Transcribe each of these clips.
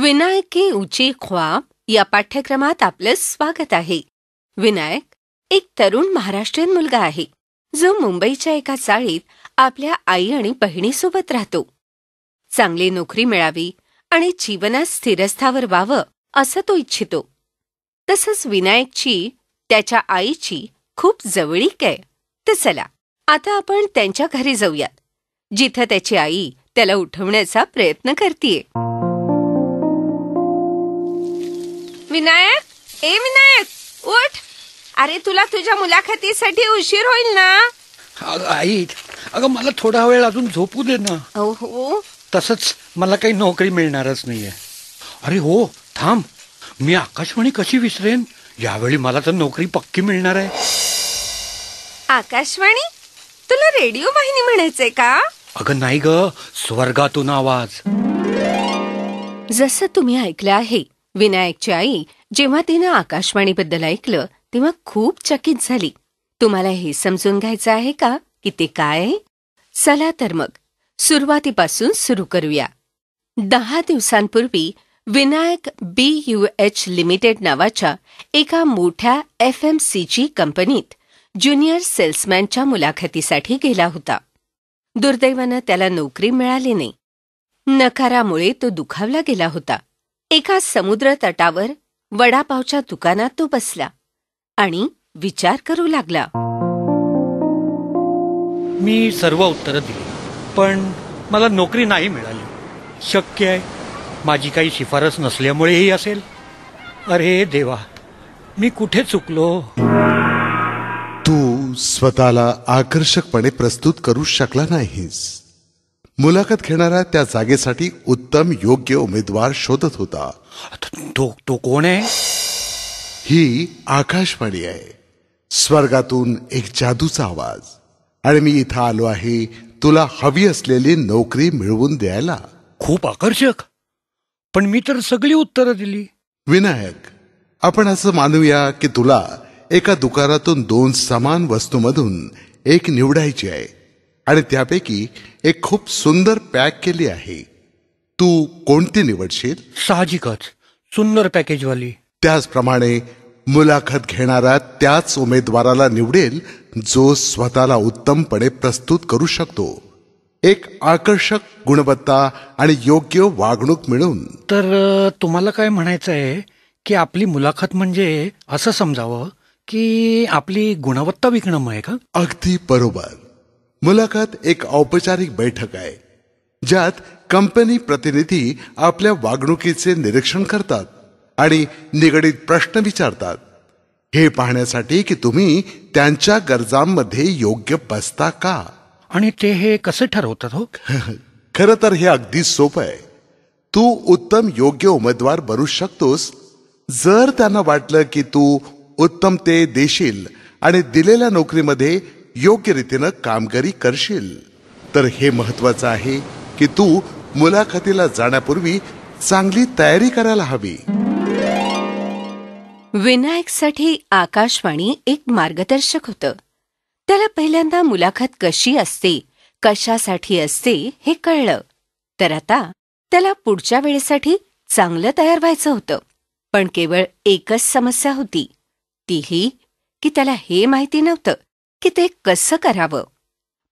विनायक उची ख्वाब या पाठ्यक्रमात आपलं स्वागत आहे विनायक एक तरुण महाराष्ट्रीयन मुलगा आहे जो मुंबईच्या एका चाळीत आपल्या आई आणि बहिणीसोबत राहतो चांगली नोकरी मिळावी आणि जीवनात स्थिरस्थावर व्हावं असं तो इच्छितो तसंच विनायकची त्याच्या आईची खूप जवळीक आहे तर चला आता आपण त्यांच्या घरी जाऊयात जिथं त्याची आई त्याला उठवण्याचा प्रयत्न करतीये विनायक ए विनायक उठ अरे तुला तुझ्या मुलाखतीसाठी उशीर होईल ना अगं आई अगं मला थोडा वेळ अजून झोपू दे ना हो, हो तसंच मला काही नोकरी मिळणारच नाहीये अरे हो थांब मी आकाशवाणी कशी विसरेन यावेळी मला तर नोकरी पक्की मिळणार आहे आकाशवाणी तुला रेडिओ वाहिनी म्हणायचंय का अगं नाही ग स्वर्गातून आवाज जस तुम्ही ऐकलं आहे विनायकची आई जेव्हा तिनं आकाशवाणीबद्दल ऐकलं तेव्हा खूप चकित झाली तुम्हाला हे समजून घ्यायचं आहे का की ते काय चला तर मग सुरुवातीपासून सुरू करूया दहा दिवसांपूर्वी Vinayak B U H limited नावाच्या एका मोठ्या एफ एम जी कंपनीत ज्युनियर सेल्समॅनच्या मुलाखतीसाठी गेला होता दुर्दैवानं त्याला नोकरी मिळाली नाही नकारामुळे तो दुखावला गेला होता एका समुद्र तटावर वडापावच्या दुकानात तो बसला आणि विचार करू लागला मी सर्व उत्तर दिली पण मला नोकरी नाही मिळाली शक्य आहे माझी काही शिफारस नसल्यामुळेही असेल अरे देवा मी कुठे चुकलो तू स्वतःला आकर्षकपणे प्रस्तुत करू शकला नाहीस मुलाखत घेणाऱ्या त्या जागेसाठी उत्तम योग्य उमेदवार शोधत होता तो तो कोण आहे ही आकाशवाणी आहे स्वर्गातून एक जादूचा आवाज आणि मी इथं आलो आहे तुला हवी असलेली नोकरी मिळवून द्यायला खूप आकर्षक पण मी तर सगळी उत्तरं दिली विनायक आपण असं मानूया की तुला एका दुकानातून दोन समान वस्तूमधून एक निवडायची आहे आणि त्यापैकी एक खूप सुंदर पॅक केली आहे तू कोणती निवडशील साहजिकच सुंदर पॅकेजवाली त्याचप्रमाणे मुलाखत घेणारा त्याच उमेदवाराला निवडेल जो स्वतःला उत्तमपणे प्रस्तुत करू शकतो एक आकर्षक गुणवत्ता आणि योग्य वागणूक मिळून तर तुम्हाला काय म्हणायचं आहे की आपली मुलाखत म्हणजे असं समजावं की आपली गुणवत्ता विकणं आहे का अगदी बरोबर मुलाखत एक औपचारिक बैठक आहे ज्यात कंपनी प्रतिनिधी आपल्या वागणुकीचे निरीक्षण करतात आणि निगडीत प्रश्न विचारतात हे पाहण्यासाठी की तुम्ही त्यांच्या गरजांमध्ये योग्य बसता का आणि ते हे कसे ठरवतात हो खरं तर हे अगदी सोपं आहे तू उत्तम योग्य उमेदवार बनू शकतोस जर त्यांना वाटलं की तू उत्तम ते देशील आणि दिलेल्या नोकरीमध्ये योग्य रीतीनं कामगिरी करशील तर हे महत्वाचं आहे की तू मुलाखतीला जाण्यापूर्वी चांगली तयारी करायला हवी विनायकसाठी आकाशवाणी एक मार्गदर्शक होतं त्याला पहिल्यांदा मुलाखत कशी असते कशासाठी असते हे कळलं तर आता त्याला पुढच्या वेळेसाठी चांगलं तयार व्हायचं होतं पण केवळ एकच समस्या होती तीही की त्याला हे माहिती नव्हतं की ते कसं करावं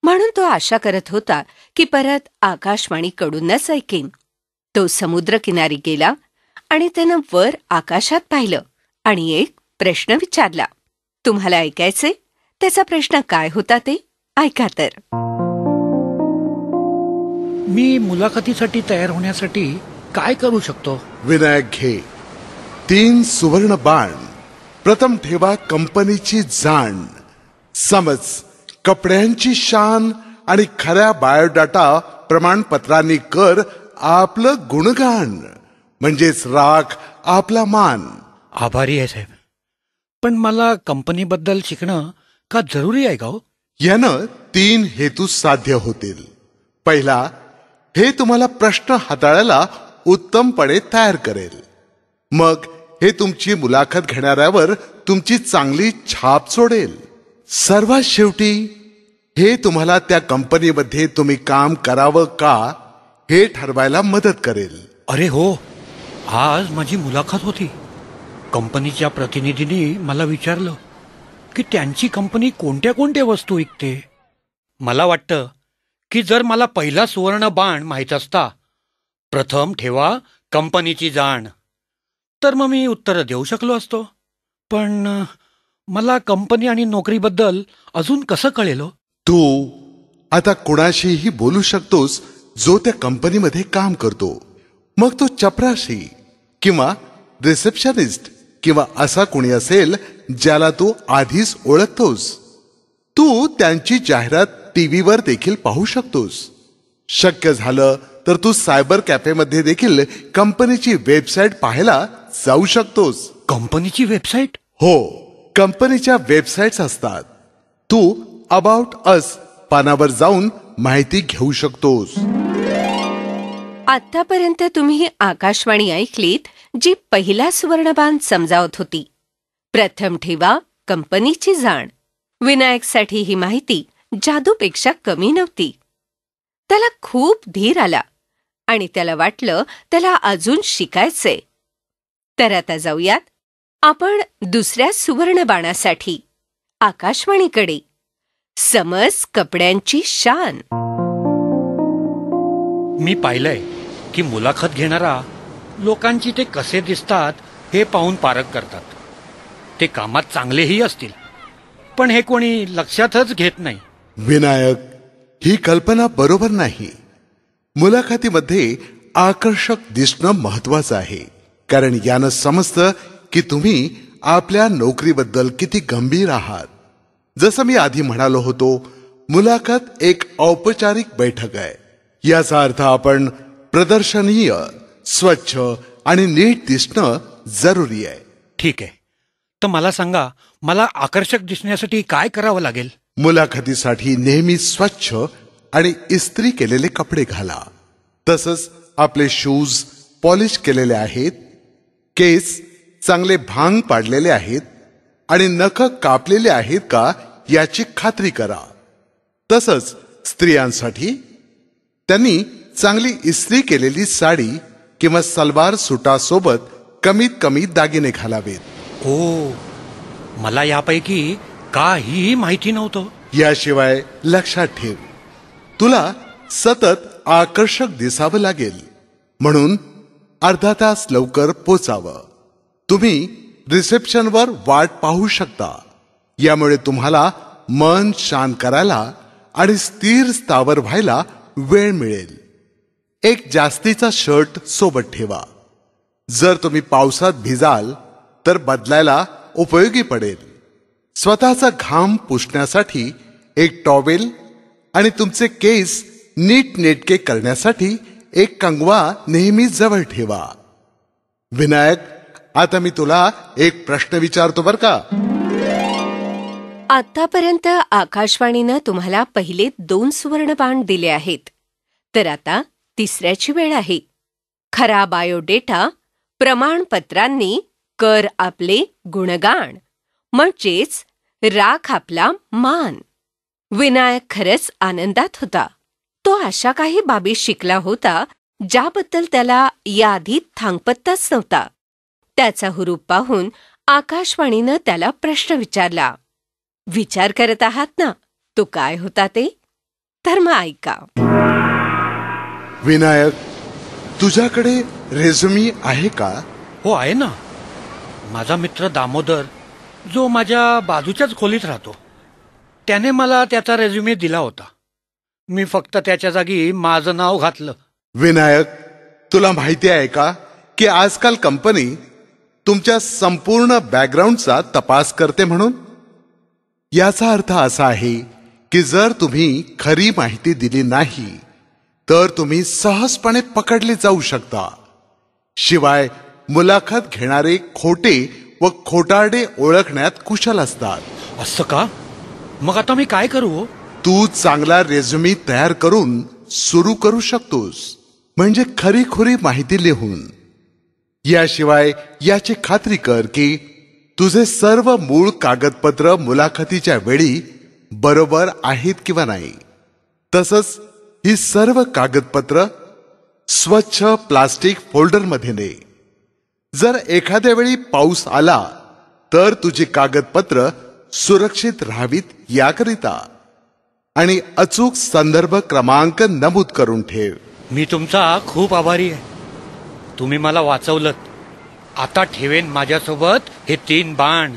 म्हणून तो आशा करत होता की परत आकाशवाणीकडूनच ऐकेन तो समुद्रकिनारी गेला आणि त्यानं वर आकाशात पाहिलं आणि एक प्रश्न विचारला तुम्हाला ऐकायचे त्याचा प्रश्न काय होता ते ऐका तर मी मुलाखतीसाठी तयार होण्यासाठी काय करू शकतो विनायक घे तीन सुवर्ण बाण प्रथम ठेवा कंपनीची जाण समज कपड्यांची शान आणि खऱ्या बायोडाटा प्रमाणपत्रांनी कर आपलं गुणगान म्हणजेच राख आपला मान आभारी आहे साहेब पण मला कंपनीबद्दल शिकणं का जरुरी आहे का यानं तीन हेतू साध्य होतील पहिला हे तुम्हाला प्रश्न हाताळायला उत्तमपणे तयार करेल मग हे तुमची मुलाखत घेणाऱ्यावर तुमची चांगली छाप सोडेल सर्वात शेवटी हे तुम्हाला त्या कंपनीमध्ये तुम्ही काम करावं का हे ठरवायला मदत करेल अरे हो आज माझी मुलाखत होती कंपनीच्या प्रतिनिधीने मला विचारलं की त्यांची कंपनी कोणत्या कोणत्या वस्तू विकते मला वाटतं की जर मला पहिला सुवर्ण बाण माहीत असता प्रथम ठेवा कंपनीची जाण तर मग मी उत्तर देऊ शकलो असतो पण मला कंपनी आणि नोकरीबद्दल अजून कसं कळेल हो? तू आता कुणाशीही बोलू शकतोस जो त्या कंपनीमध्ये काम करतो मग तो चपराशी किंवा रिसेप्शनिस्ट किंवा असा कोणी असेल ज्याला तू आधीच ओळखतोस तू त्यांची जाहिरात टीव्हीवर देखील पाहू शकतोस शक्य झालं तर तू सायबर कॅफेमध्ये देखील कंपनीची वेबसाईट पाहायला जाऊ शकतोस कंपनीची वेबसाईट हो कंपनीच्या वेबसाईट्स असतात तू अबाउट अस पानावर जाऊन माहिती घेऊ शकतोस आतापर्यंत तुम्ही आकाशवाणी ऐकलीत जी पहिला सुवर्णबान समजावत होती प्रथम ठेवा कंपनीची जाण विनायकसाठी ही माहिती जादूपेक्षा कमी नव्हती त्याला खूप धीर आला आणि त्याला वाटलं त्याला अजून शिकायचंय तर आता जाऊयात आपण दुसऱ्या सुवर्ण बाणासाठी आकाशवाणीकडे समज कपड्यांची शान मी पाहिलंय की मुलाखत घेणारा लोकांची ते कसे दिसतात हे पाहून पारख करतात ते कामात चांगलेही असतील पण हे कोणी लक्षातच घेत नाही विनायक ही कल्पना बरोबर नाही मुलाखतीमध्ये आकर्षक दिसणं महत्वाचं आहे कारण यानं समजतं की तुम्ही आपल्या नोकरीबद्दल किती गंभीर आहात जसं मी आधी म्हणालो होतो मुलाखत एक औपचारिक बैठक आहे याचा अर्थ आपण प्रदर्शनीय स्वच्छ आणि नीट दिसणं जरुरी आहे ठीक आहे तर मला सांगा मला आकर्षक दिसण्यासाठी काय करावं लागेल मुलाखतीसाठी नेहमी स्वच्छ आणि इस्त्री केलेले कपडे घाला तसंच आपले शूज पॉलिश केलेले आहेत केस चांगले भांग पाडलेले आहेत आणि नख कापलेले आहेत का याची खात्री करा तसंच स्त्रियांसाठी त्यांनी चांगली इस्त्री केलेली साडी किंवा सलवार सुटासोबत कमीत कमी दागिने घालावेत ओ हो, मला यापैकी काहीही माहिती नव्हतं याशिवाय लक्षात ठेव तुला सतत आकर्षक दिसावं लागेल म्हणून अर्धा तास लवकर पोचावं तुम्ही रिसेप्शनवर वाट पाहू शकता यामुळे तुम्हाला मन शांत करायला आणि स्थिर स्थावर व्हायला वेळ मिळेल एक जास्तीचा शर्ट सोबत ठेवा जर तुम्ही पावसात भिजाल तर बदलायला उपयोगी पडेल स्वतःचा घाम पुसण्यासाठी एक टॉवेल आणि तुमचे केस नीटनेटके करण्यासाठी एक कंगवा नेहमी जवळ ठेवा विनायक आता मी तुला एक प्रश्न विचारतो बर का आतापर्यंत आकाशवाणीनं तुम्हाला पहिले दोन बाण दिले आहेत तर आता तिसऱ्याची वेळ आहे खरा बायोडेटा प्रमाणपत्रांनी कर आपले गुणगाण म्हणजेच राख आपला मान विनायक खरंच आनंदात होता तो अशा काही बाबी शिकला होता ज्याबद्दल त्याला याआधी थांगपत्ताच नव्हता त्याचा हुरूप पाहून आकाशवाणीनं त्याला प्रश्न विचारला विचार करत आहात ना तो काय होता ते तर मग ऐका विनायक तुझ्याकडे रेझमी आहे का हो आहे ना माझा मित्र दामोदर जो माझ्या बाजूच्याच खोलीत राहतो त्याने मला त्याचा रेझ्युमे दिला होता मी फक्त त्याच्या जागी माझं नाव घातलं विनायक तुला माहिती आहे का की आजकाल कंपनी तुमच्या संपूर्ण बॅकग्राऊंडचा तपास करते म्हणून याचा अर्थ असा आहे की जर तुम्ही खरी माहिती दिली नाही तर तुम्ही सहजपणे पकडले जाऊ शकता शिवाय मुलाखत घेणारे खोटे व खोटारडे ओळखण्यात कुशल असतात असं का मग आता मी काय करू हो? तू चांगला रेझ्युमी तयार करून सुरू करू शकतोस म्हणजे खरी खुरी माहिती लिहून याशिवाय याची खात्री कर की तुझे सर्व मूळ कागदपत्र मुलाखतीच्या वेळी बरोबर आहेत किंवा नाही तसंच ही सर्व कागदपत्र स्वच्छ प्लास्टिक फोल्डर फोल्डरमध्ये ने जर एखाद्या वेळी पाऊस आला तर तुझी कागदपत्र सुरक्षित राहावीत याकरिता आणि अचूक संदर्भ क्रमांक नमूद करून ठेव मी तुमचा खूप आभारी आहे तुम्ही मला वाचवलं आता ठेवेन माझ्यासोबत हे तीन बाण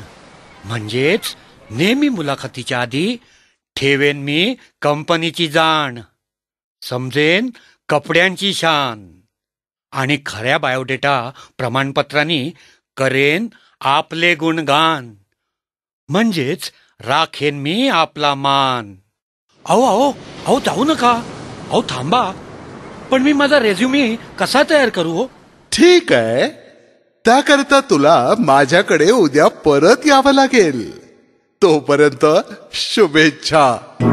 म्हणजेच नेहमी मुलाखतीच्या आधी ठेवेन मी कंपनीची जाण समजेन कपड्यांची शान आणि खऱ्या बायोडेटा प्रमाणपत्रांनी करेन आपले गुणगान म्हणजेच राखेन मी आपला मान अहो अहो अहो जाऊ नका अहो थांबा पण मी माझा रेझ्युमे कसा तयार करू हो ठीक आहे त्याकरता तुला माझ्याकडे उद्या परत यावं लागेल तोपर्यंत शुभेच्छा